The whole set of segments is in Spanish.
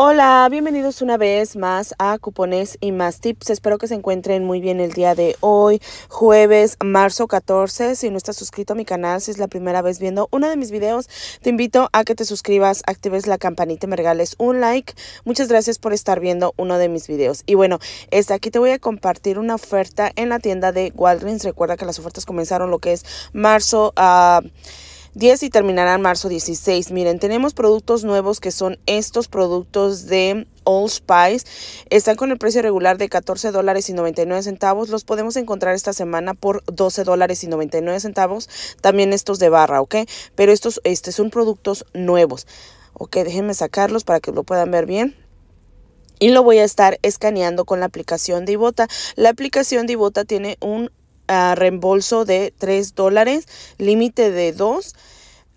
Hola, bienvenidos una vez más a Cupones y más tips. Espero que se encuentren muy bien el día de hoy, jueves, marzo 14. Si no estás suscrito a mi canal, si es la primera vez viendo uno de mis videos, te invito a que te suscribas, actives la campanita y me regales un like. Muchas gracias por estar viendo uno de mis videos. Y bueno, este, aquí te voy a compartir una oferta en la tienda de Walgreens. Recuerda que las ofertas comenzaron lo que es marzo. a ah, 10 y terminará marzo 16. Miren, tenemos productos nuevos que son estos productos de Old Spice. Están con el precio regular de 14 dólares y 99 centavos. Los podemos encontrar esta semana por 12 dólares y 99 centavos. También estos de barra, ¿ok? Pero estos este, son productos nuevos. Ok, déjenme sacarlos para que lo puedan ver bien y lo voy a estar escaneando con la aplicación de Ibota. La aplicación de Ibota tiene un ah, reembolso de 3 dólares, límite de 2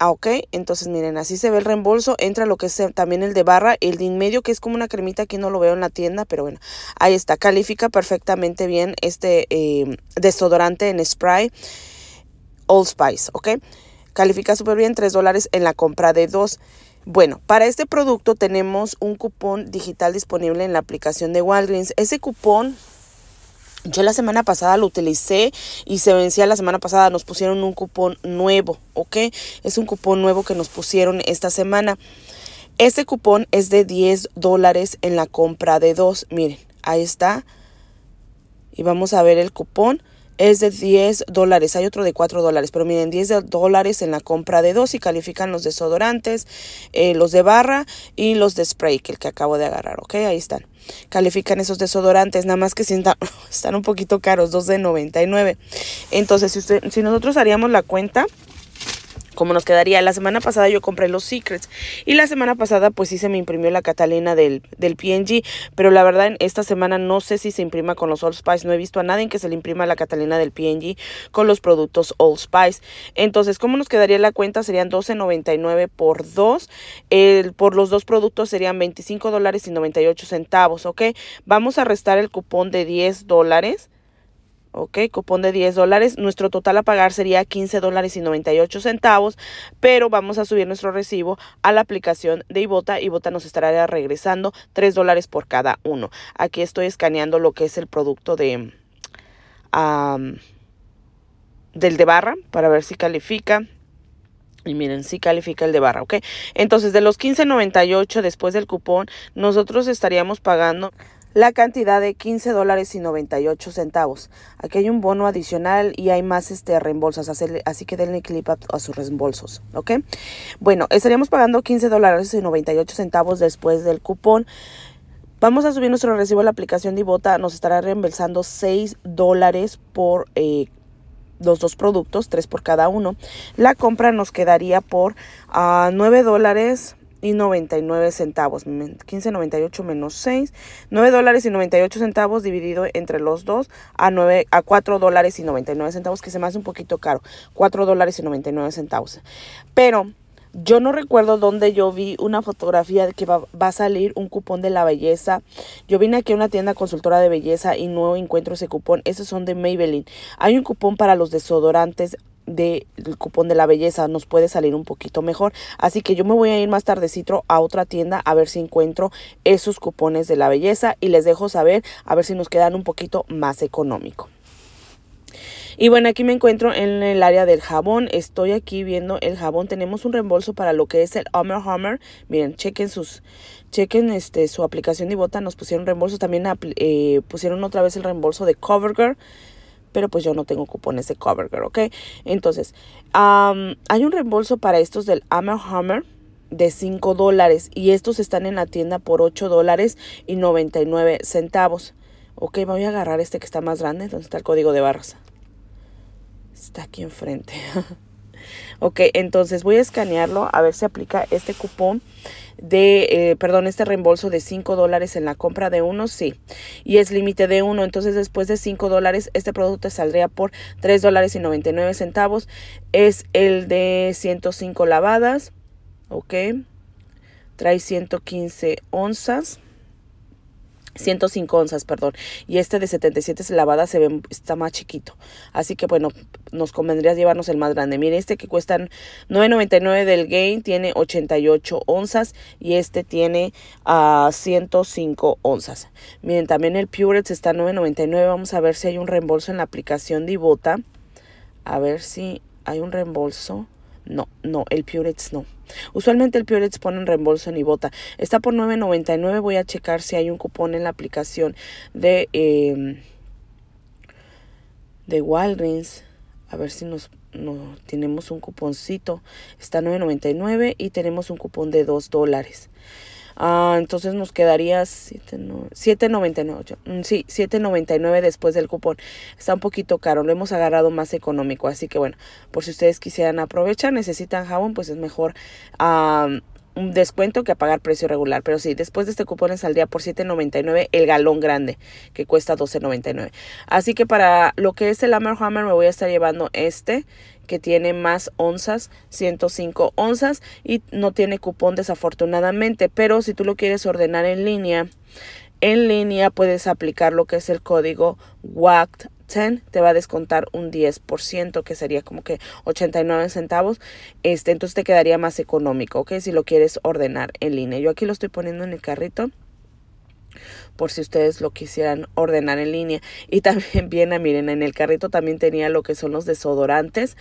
Ah, ok, entonces miren, así se ve el reembolso, entra lo que es eh, también el de barra, el de en medio que es como una cremita, que no lo veo en la tienda, pero bueno, ahí está, califica perfectamente bien este em, desodorante en spray Old Spice, ok, califica súper bien, 3 dólares en la compra de dos. Bueno, para este producto tenemos un cupón digital disponible en la aplicación de Walgreens. Ese cupón yo la semana pasada lo utilicé y se vencía la semana pasada. Nos pusieron un cupón nuevo, ¿ok? Es un cupón nuevo que nos pusieron esta semana. Este cupón es de 10 dólares en la compra de dos. Miren, ahí está. Y vamos a ver el cupón es de 10 dólares. Hay otro de 4 dólares, pero miren, 10 dólares en la compra de dos y califican los desodorantes, eh, los de barra y los de spray, que el que acabo de agarrar, ¿ok? Ahí están. Califican esos desodorantes, nada más que si están un poquito caros, 2 de 99. Entonces, si, si nosotros haríamos la cuenta, ¿Cómo nos quedaría. La semana pasada yo compré los Secrets y la semana pasada pues sí se me imprimió la Catalina del, del PNG, pero la verdad en esta semana no sé si se imprima con los Old Spice, no he visto a nadie que se le imprima la Catalina del PNG con los productos Old Spice. Entonces, ¿cómo nos quedaría la cuenta? Serían 12.99 por 2, por los dos productos serían $25.98. dólares ¿ok? Vamos a restar el cupón de 10 dólares ok, cupón de 10 dólares, nuestro total a pagar sería 15 dólares y 98 centavos, pero vamos a subir nuestro recibo a la aplicación de Ibota, Ibota nos estará regresando 3 dólares por cada uno. Aquí estoy escaneando lo que es el producto de... del de barra para ver si califica y miren, si califica el de barra, ¿ok? Entonces, de los 15.98 después del cupón, nosotros estaríamos pagando la cantidad de $15.98. dólares y centavos. Aquí hay un bono adicional y hay más este reembolsos, así que denle clip a, sus reembolsos, ¿ok? Bueno, estaríamos pagando 15 dólares y 98 centavos después del cupón. Vamos a subir nuestro recibo a la aplicación Divota, nos estará reembolsando 6 dólares por... Eh, los dos productos, tres por cada uno. La compra nos quedaría por a ah, 9 dólares y 99 centavos. 15.98 menos 6. 9 dólares y 98 centavos dividido entre los dos a, 9, a 4 dólares y 99 centavos, que se me hace un poquito caro. 4 dólares y 99 centavos. Pero yo no recuerdo dónde yo vi una fotografía de que va, va, a salir un cupón de la belleza. Yo vine aquí a una tienda consultora de belleza y no encuentro ese cupón. Esos son de Maybelline. Hay un cupón para los desodorantes del cupón de la belleza nos puede salir un poquito mejor. Así que yo me voy a ir más tardecito a otra tienda a ver si encuentro esos cupones de la belleza y les dejo saber a ver si nos quedan un poquito más económico. Y bueno, aquí me encuentro en el área del jabón. Estoy aquí viendo el jabón. Tenemos un reembolso para lo que es el Homer Homer. Miren, chequen sus, chequen este, su aplicación de bota. Nos pusieron reembolso. También eh, pusieron otra vez el reembolso de CoverGirl pero pues yo no tengo cupones de CoverGirl, ¿ok? Entonces, hay un reembolso para estos del Hammer Hammer de 5 dólares y estos están en la tienda por 8 dólares y 99 centavos. Ok, me voy a agarrar este que está más grande, donde está el código de barras. Está aquí enfrente. Ok, entonces voy a escanearlo a ver si aplica este cupón de, eh, perdón, este reembolso de 5 dólares en la compra de uno, sí. Y es límite de uno, entonces después de 5 dólares, este producto saldría por 3 dólares y 99 centavos. Es el de 105 lavadas, ok. Trae 115 onzas. 105 onzas, perdón, y este de 77 lavadas se ve, está más chiquito. Así que bueno, nos convendría llevarnos el más grande. Mire, este que cuesta 9.99 del Gain tiene 88 onzas y este tiene a ah, 105 onzas. Miren, también el Purex está 9.99. Vamos a ver si hay un reembolso en la aplicación de A ver si hay un reembolso. No, no, el Purex no. Usualmente el pone ponen reembolso en bota. Está por 9.99. Voy a checar si hay un cupón en la aplicación de, em, de Walgreens. A ver si nos, tenemos un cuponcito. Está 9.99 y tenemos un cupón de 2 dólares. Ah, entonces nos quedaría 7.99. Mm, sí, 7.99 después del cupón. Está un poquito caro, lo hemos agarrado más económico. Así que bueno, por si ustedes quisieran aprovechar, necesitan jabón, pues es mejor ah, un descuento que a pagar precio regular. Pero sí, después de este cupón saldría por $7.99 el galón grande, que cuesta $12.99. Así que para lo que es el Hammer me voy a estar llevando este, que tiene más onzas, 105 onzas, y no tiene cupón desafortunadamente. Pero si tú lo quieres ordenar en línea, en línea puedes aplicar lo que es el código WACT te va a descontar un 10%, que sería como que 89 centavos. Este, entonces te quedaría más económico, ¿ok? Si lo quieres ordenar en línea. Yo aquí lo estoy poniendo en el carrito por si ustedes lo quisieran ordenar en línea. Y también, viene miren, en el carrito también tenía lo que son los desodorantes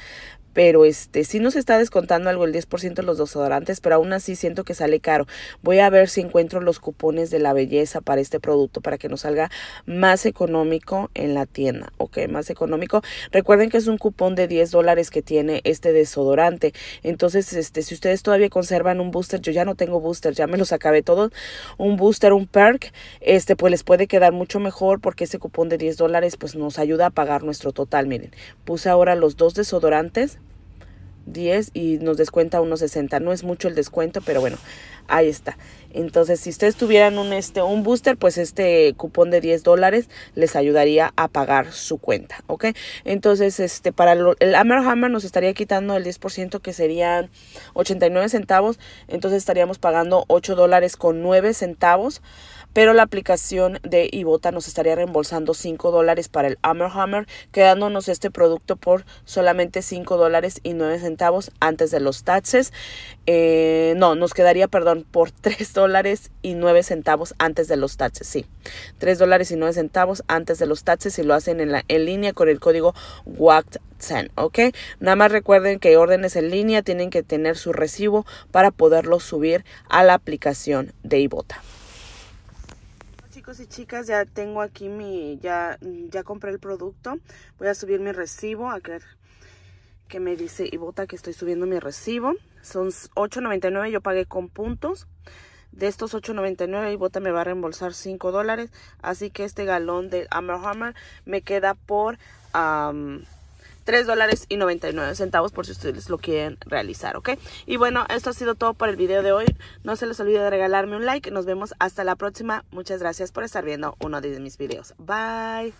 pero este sí nos está descontando algo el 10% de los desodorantes, pero aún así siento que sale caro. Voy a ver si encuentro los cupones de la belleza para este producto para que nos salga más económico en la tienda, ok, más económico. Recuerden que es un cupón de 10 dólares que tiene este desodorante, entonces este, si ustedes todavía conservan un booster, yo ya no tengo booster, ya me los acabé todos, un booster, un perk, este pues les puede quedar mucho mejor porque ese cupón de 10 dólares pues nos ayuda a pagar nuestro total, miren, puse ahora los dos desodorantes 10 y nos descuenta unos 60. No es mucho el descuento, pero bueno, ahí está. Entonces, si ustedes tuvieran un, este, un booster, pues este cupón de 10 dólares les ayudaría a pagar su cuenta, ¿ok? Entonces, este, para el Hammer Hammer nos estaría quitando el 10% que serían 89 centavos. Entonces estaríamos pagando 8 dólares con 9 centavos pero la aplicación de Ibota nos estaría reembolsando 5 dólares para el Hammer Hammer, quedándonos este producto por solamente 5 dólares y 9 centavos antes de los taxes. Eh, no, nos quedaría, perdón, por 3 dólares y 9 centavos antes de los taxes, sí. 3 dólares y 9 centavos antes de los taxes si lo hacen en, en línea con el código wact ¿ok? Nada más recuerden que órdenes en línea tienen que tener su recibo para poderlo subir a la aplicación de Ibota y chicas, ya tengo aquí mi, ya, ya compré el producto. Voy a subir mi recibo, a ver que me dice Ibota que estoy subiendo mi recibo. Son 8.99, yo pagué con puntos. De estos 8.99 Ibota me va a reembolsar 5 dólares. Así que este galón de Hammer Hammer me queda por 3 dólares y 99 centavos por si ustedes lo quieren realizar, ¿ok? Y bueno, esto ha sido todo por el video de hoy. No se les olvide de regalarme un like. Nos vemos hasta la próxima. Muchas gracias por estar viendo uno de mis videos. Bye.